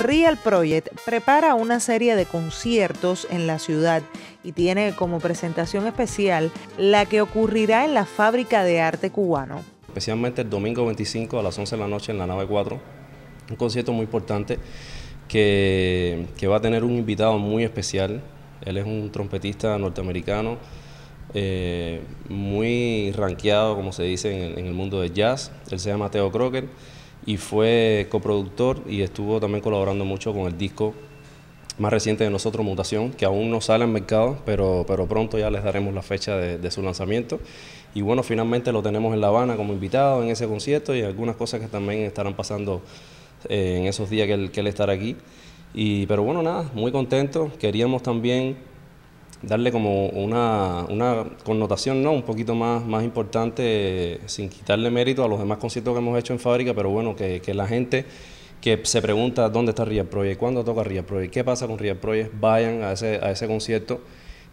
Real Project prepara una serie de conciertos en la ciudad y tiene como presentación especial la que ocurrirá en la Fábrica de Arte Cubano. Especialmente el domingo 25 a las 11 de la noche en la nave 4, un concierto muy importante que, va a tener un invitado muy especial. Él es un trompetista norteamericano eh, muy ranqueado, como se dice en el, mundo del jazz. Él se llama Mateo Crocker y fue coproductor y estuvo también colaborando mucho con el disco más reciente de nosotros, Mutación, que aún no sale al mercado, pero, pero pronto ya les daremos la fecha de, su lanzamiento. Y bueno, finalmente lo tenemos en La Habana como invitado en ese concierto y algunas cosas que también estarán pasando eh, en esos días que él, que él estará aquí. Y, pero bueno, nada, muy contento. Queríamos también darle como una, connotación un poquito más, más importante, sin quitarle mérito a los demás conciertos que hemos hecho en fábrica, pero bueno, que, la gente que se pregunta dónde está Real Project, cuándo toca Real Project, qué pasa con Real Project, vayan a ese, a ese concierto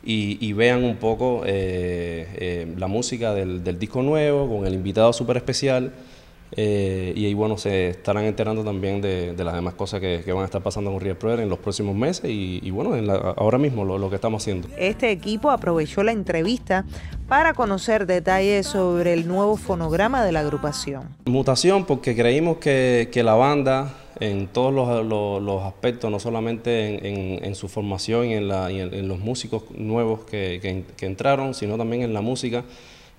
y, vean un poco eh, eh, la música del, del disco nuevo con el invitado súper especial. Eh, y ahí, bueno, se estarán enterando también de, las demás cosas que, van a estar pasando con River Project en los próximos meses y, bueno, ahora mismo lo, que estamos haciendo. Este equipo aprovechó la entrevista para conocer detalles sobre el nuevo fonograma de la agrupación. Mutación porque creímos que, la banda en todos los, aspectos, no solamente en, su formación y en, en, los músicos nuevos que, entraron, sino también en la música,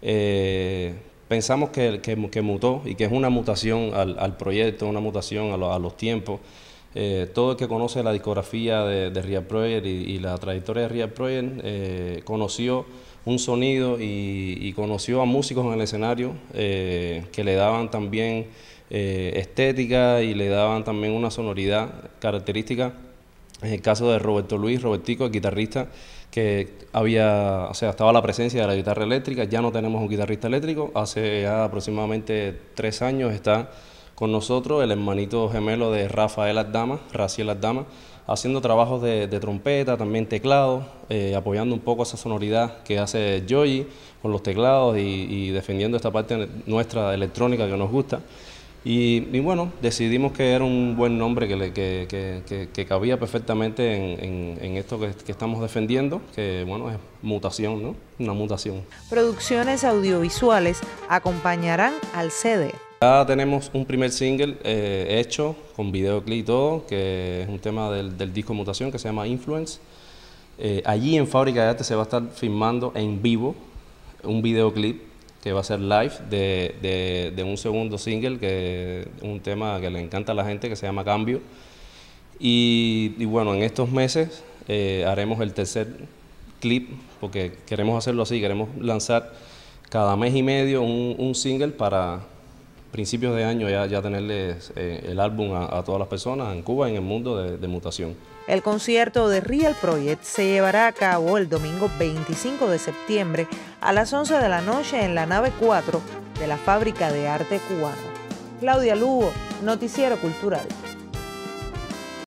eh, pensamos que, que, mutó y que es una mutación al, al proyecto, una mutación a, los tiempos. Eh, todo el que conoce la discografía de, de Real y, la trayectoria de Real Project eh, conoció un sonido y, conoció a músicos en el escenario eh, que le daban también estética y le daban también una sonoridad característica en el caso de Roberto Luis, Robertico, el guitarrista, que había, o sea, estaba la presencia de la guitarra eléctrica, ya no tenemos un guitarrista eléctrico, hace aproximadamente tres años está con nosotros el hermanito gemelo de Rafael Adama, Raciel damas haciendo trabajos de, trompeta, también teclado, eh, apoyando un poco esa sonoridad que hace Joey con los teclados y, y defendiendo esta parte nuestra electrónica que nos gusta. Y, bueno, decidimos que era un buen nombre que, cabía perfectamente en, esto que, estamos defendiendo, que bueno, es mutación, ¿no? Una mutación. Producciones audiovisuales acompañarán al CD. Ya tenemos un primer single eh, hecho con videoclip y todo, que es un tema del, del disco Mutación que se llama Influence. Eh, allí en Fábrica de Arte se va a estar filmando en vivo un videoclip que va a ser live de, un segundo single, que un tema que le encanta a la gente, que se llama Cambio. Y, bueno, en estos meses eh, haremos el tercer clip, porque queremos hacerlo así, queremos lanzar cada mes y medio un single para principios de año ya, ya tenerles eh, el álbum a, todas las personas en Cuba en el mundo de, de mutación. El concierto de Real Project se llevará a cabo el domingo 25 de septiembre a las 11 de la noche en la nave 4 de la Fábrica de Arte Cubano. Claudia Lugo, Noticiero Cultural.